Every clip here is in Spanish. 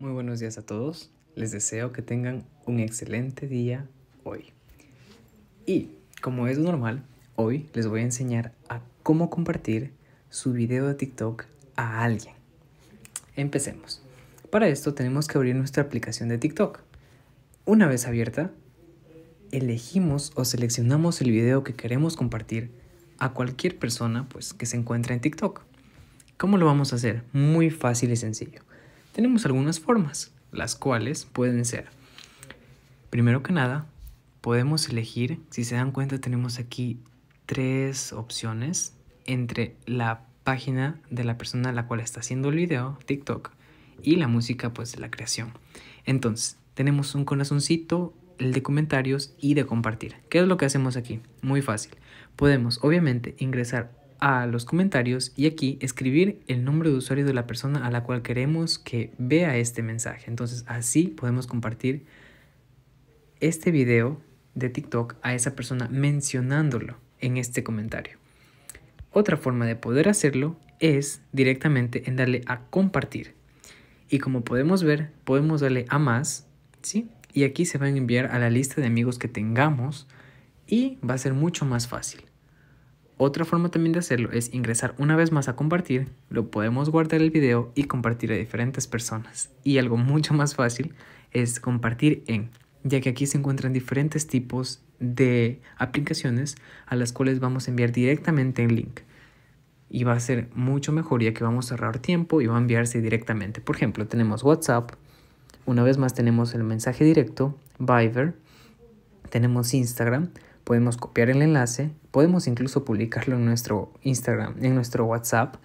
Muy buenos días a todos. Les deseo que tengan un excelente día hoy. Y como es normal, hoy les voy a enseñar a cómo compartir su video de TikTok a alguien. Empecemos. Para esto tenemos que abrir nuestra aplicación de TikTok. Una vez abierta, elegimos o seleccionamos el video que queremos compartir a cualquier persona pues, que se encuentra en TikTok. ¿Cómo lo vamos a hacer? Muy fácil y sencillo tenemos algunas formas, las cuales pueden ser, primero que nada, podemos elegir, si se dan cuenta tenemos aquí tres opciones entre la página de la persona a la cual está haciendo el video, TikTok, y la música pues de la creación. Entonces, tenemos un corazoncito, el de comentarios y de compartir. ¿Qué es lo que hacemos aquí? Muy fácil. Podemos obviamente ingresar a los comentarios y aquí escribir el nombre de usuario de la persona a la cual queremos que vea este mensaje. Entonces así podemos compartir este video de TikTok a esa persona mencionándolo en este comentario. Otra forma de poder hacerlo es directamente en darle a compartir. Y como podemos ver, podemos darle a más, ¿sí? Y aquí se van a enviar a la lista de amigos que tengamos y va a ser mucho más fácil. Otra forma también de hacerlo es ingresar una vez más a compartir, lo podemos guardar el video y compartir a diferentes personas. Y algo mucho más fácil es compartir en, ya que aquí se encuentran diferentes tipos de aplicaciones a las cuales vamos a enviar directamente el link. Y va a ser mucho mejor ya que vamos a ahorrar tiempo y va a enviarse directamente. Por ejemplo, tenemos WhatsApp, una vez más tenemos el mensaje directo, Viber, tenemos Instagram, podemos copiar el enlace, podemos incluso publicarlo en nuestro Instagram, en nuestro WhatsApp,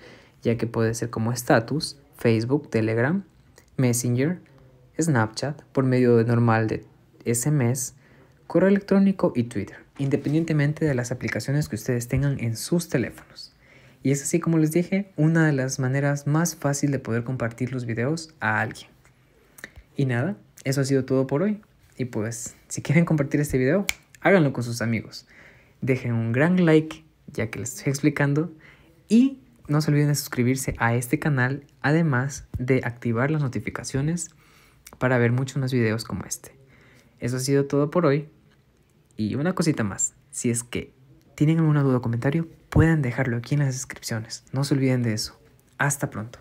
ya que puede ser como status, Facebook, Telegram, Messenger, Snapchat, por medio de normal de SMS, correo electrónico y Twitter, independientemente de las aplicaciones que ustedes tengan en sus teléfonos. Y es así como les dije, una de las maneras más fácil de poder compartir los videos a alguien. Y nada, eso ha sido todo por hoy. Y pues, si quieren compartir este video, háganlo con sus amigos. Dejen un gran like, ya que les estoy explicando, y no se olviden de suscribirse a este canal, además de activar las notificaciones para ver muchos más videos como este. Eso ha sido todo por hoy. Y una cosita más, si es que tienen alguna duda o comentario, pueden dejarlo aquí en las descripciones. No se olviden de eso. Hasta pronto.